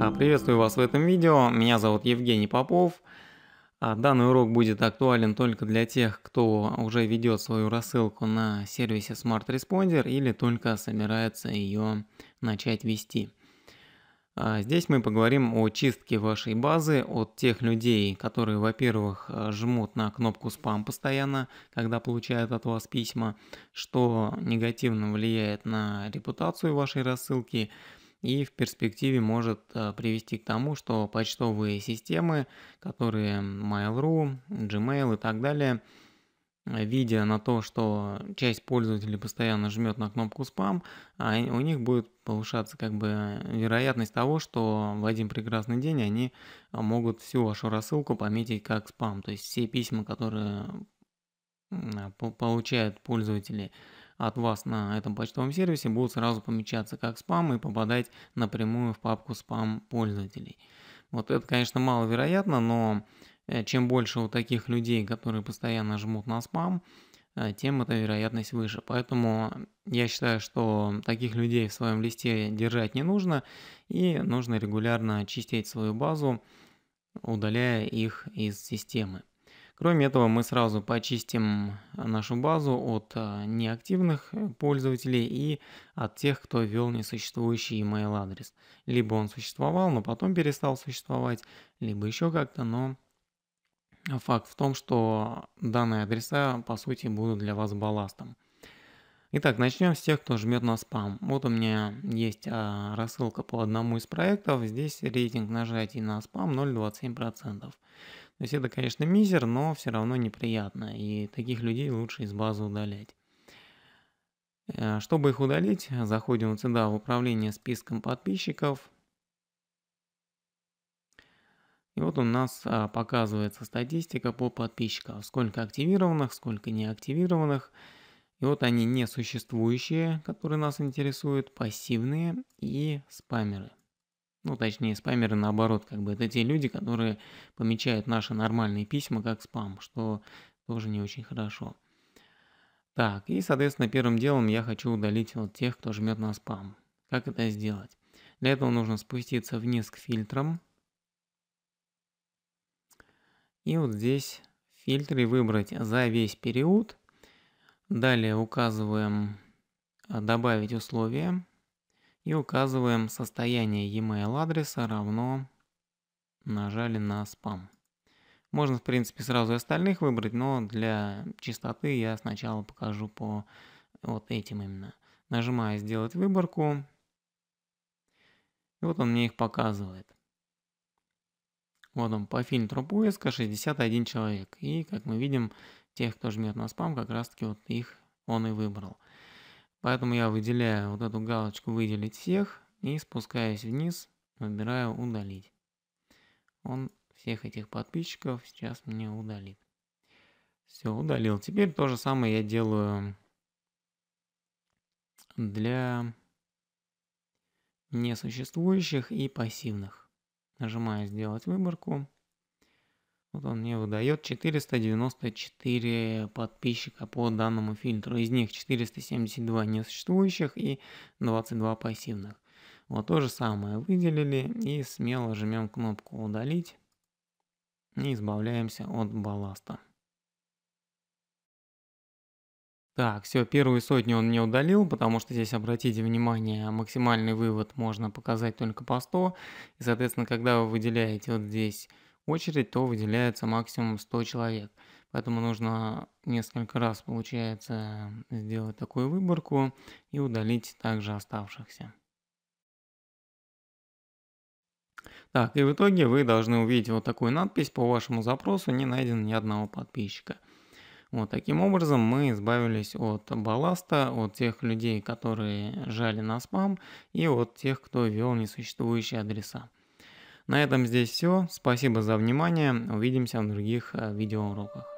А, приветствую вас в этом видео, меня зовут Евгений Попов. А, данный урок будет актуален только для тех, кто уже ведет свою рассылку на сервисе Smart Responder или только собирается ее начать вести. А, здесь мы поговорим о чистке вашей базы от тех людей, которые, во-первых, э, жмут на кнопку спам постоянно, когда получают от вас письма, что негативно влияет на репутацию вашей рассылки, и в перспективе может э, привести к тому, что почтовые системы, которые Mail.ru, Gmail и так далее, видя на то, что часть пользователей постоянно жмет на кнопку спам, а, у них будет повышаться как бы вероятность того, что в один прекрасный день они могут всю вашу рассылку пометить как спам. То есть все письма, которые получают пользователи, от вас на этом почтовом сервисе будут сразу помечаться как спам и попадать напрямую в папку спам пользователей. Вот это, конечно, маловероятно, но э, чем больше у таких людей, которые постоянно жмут на спам, э, тем эта вероятность выше. Поэтому я считаю, что таких людей в своем листе держать не нужно, и нужно регулярно чистить свою базу, удаляя их из системы. Кроме этого, мы сразу почистим нашу базу от э, неактивных э, пользователей и от тех, кто ввел несуществующий email адрес. Либо он существовал, но потом перестал существовать, либо еще как-то, но факт в том, что данные адреса, по сути, будут для вас балластом. Итак, начнем с тех, кто жмет на спам. Вот у меня есть э, рассылка по одному из проектов. Здесь рейтинг нажатий на спам 0,27%. То есть это, конечно, мизер, но все равно неприятно, и таких людей лучше из базы удалять. Э, чтобы их удалить, заходим сюда в управление списком подписчиков. И вот у нас а, показывается статистика по подписчикам. Сколько активированных, сколько неактивированных. И вот они несуществующие, которые нас интересуют, пассивные и спамеры ну точнее спамеры наоборот, как бы это те люди, которые помечают наши нормальные письма как спам, что тоже не очень хорошо. Так, и соответственно первым делом я хочу удалить вот тех, кто жмет на спам. Как это сделать? Для этого нужно спуститься вниз к фильтрам. И вот здесь фильтры выбрать за весь период. Далее указываем а, «Добавить условия» и указываем состояние e-mail адреса равно нажали на спам. Можно, в принципе, сразу и остальных выбрать, но для чистоты я сначала покажу по вот этим именно. Нажимаю «Сделать выборку». И вот он мне их показывает. Вот он по фильтру поиска 61 человек. И, как мы видим, тех, кто жмет на спам, как раз-таки вот их он и выбрал. Поэтому я выделяю вот эту галочку «Выделить всех» и спускаясь вниз, выбираю «Удалить». Он всех этих подписчиков сейчас мне удалит. Все, удалил. Теперь то же самое я делаю для несуществующих и пассивных. Нажимаю «Сделать выборку». Вот он мне выдает 494 подписчика по данному фильтру. Из них 472 несуществующих и 22 пассивных. Вот то же самое выделили и смело жмем кнопку «Удалить» и избавляемся от балласта. Так, все, первую сотню он не удалил, потому что здесь, обратите внимание, максимальный вывод можно показать только по 100. И, соответственно, когда вы выделяете вот здесь очередь, то выделяется максимум 100 человек. Поэтому нужно несколько раз, получается, сделать такую выборку и удалить также оставшихся. Так, и в итоге вы должны увидеть вот такую надпись по вашему запросу «Не найден ни одного подписчика». Вот таким образом мы избавились от балласта, от тех людей, которые жали на спам и от тех, кто ввел несуществующие адреса. На этом здесь все. Спасибо за внимание. Увидимся в других э, видеоуроках.